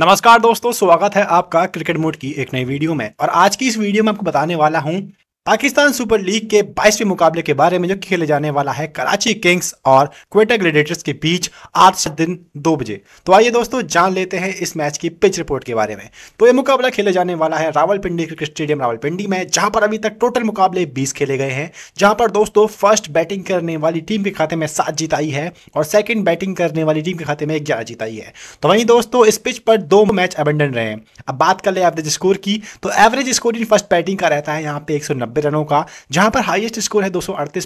नमस्कार दोस्तों स्वागत है आपका क्रिकेट मोड की एक नई वीडियो में और आज की इस वीडियो में आपको बताने वाला हूं पाकिस्तान सुपर लीग के 22वें मुकाबले के बारे में जो खेले जाने वाला है कराची किंग्स और क्वेटा ग्लेडिएटर्स के बीच आज दिन दो बजे तो आइए दोस्तों जान लेते हैं इस मैच की पिच रिपोर्ट के बारे में तो ये मुकाबला खेले जाने वाला है रावलपिंडी क्रिकेट स्टेडियम रावलपिंडी में जहां पर अभी तक टोटल मुकाबले बीस खेले गए हैं जहां पर दोस्तों फर्स्ट बैटिंग करने वाली टीम के खाते में सात जीत आई है और सेकेंड बैटिंग करने वाली टीम के खाते में ग्यारह जीत आई है तो वहीं दोस्तों इस पिच पर दो मैच अबेंडन रहे हैं अब बात कर ले एवरेज स्कोर की तो average score in first batting का रहता है यहाँ पे एक नब्बे रनों का जहां पर हाईएस्ट स्कोर है दो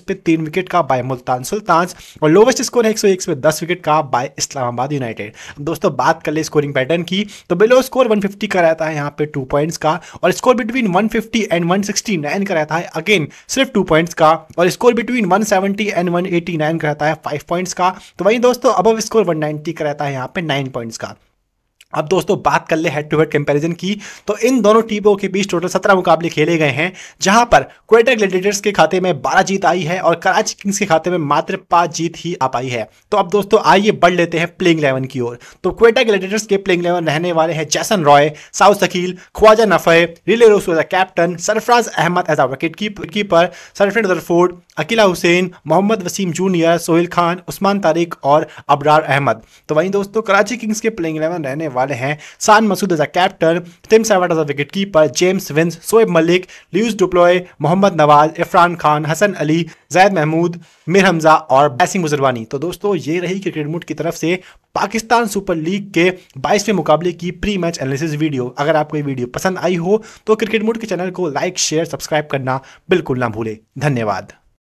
पे तीन विकेट का बाय मुल्तान सुल्तान और लोवेस्ट स्कोर है एक पे दस विकेट का बाय इस्लामाबाद यूनाइटेड दोस्तों बात कर ले स्कोरिंग पैटर्न की तो बिलो स्कोर 150 का रहता है यहाँ पे टू पॉइंट्स का और स्कोर बिटवीन 150 एंड 169 का रहता है अगेन सिर्फ टू पॉइंट्स का और स्कोर बिटवीन 170 एंड 189 का रहता है फाइव पॉइंट्स का तो वहीं दोस्तों अब स्कोर 190 का रहता है यहाँ पे नाइन पॉइंट्स का अब दोस्तों बात कर ले हेड टू हेड कंपैरिजन की तो इन दोनों टीमों के बीच टोटल सत्रह मुकाबले खेले गए हैं जहां पर क्वेटा ग्लेडिएटर्स के खाते में बारह जीत आई है और कराची किंग्स के खाते में मात्र पांच जीत ही आ पाई है तो अब दोस्तों आइए बढ़ लेते हैं प्लेइंग इलेवन की ओर तो क्वेटा ग्लेडिएटर्स के प्लेइंग इलेवन रहने वाले हैं Jason Roy Saud Shakeel Khawaja Nafay Rilee Rossouw as captain Sarfaraz Ahmed as a wicket keeper Sherfane Rutherford Akeal Hosein Mohammad Wasim junior Sohail Khan Usman Tariq और अबरार अहमद तो वहीं दोस्तों कराची किंग्स के प्लेइंग इलेवन रहने वाले हैं Shan Masood as a captain Tim Seifert as a wicket keeper James Vince Shoaib Malik Lewis डुप्लोय Mohammad Nawaz इफरान खान हसन अली जैद महमूद मिर हमजा और बैसिंग मुजरवानी तो दोस्तों ये रही क्रिकेट मूड की तरफ से पाकिस्तान सुपर लीग के 22वें मुकाबले की प्री मैच एनालिसिस वीडियो अगर आपको ये वीडियो पसंद आई हो तो क्रिकेट मूड के चैनल को लाइक शेयर सब्सक्राइब करना बिल्कुल ना भूलें धन्यवाद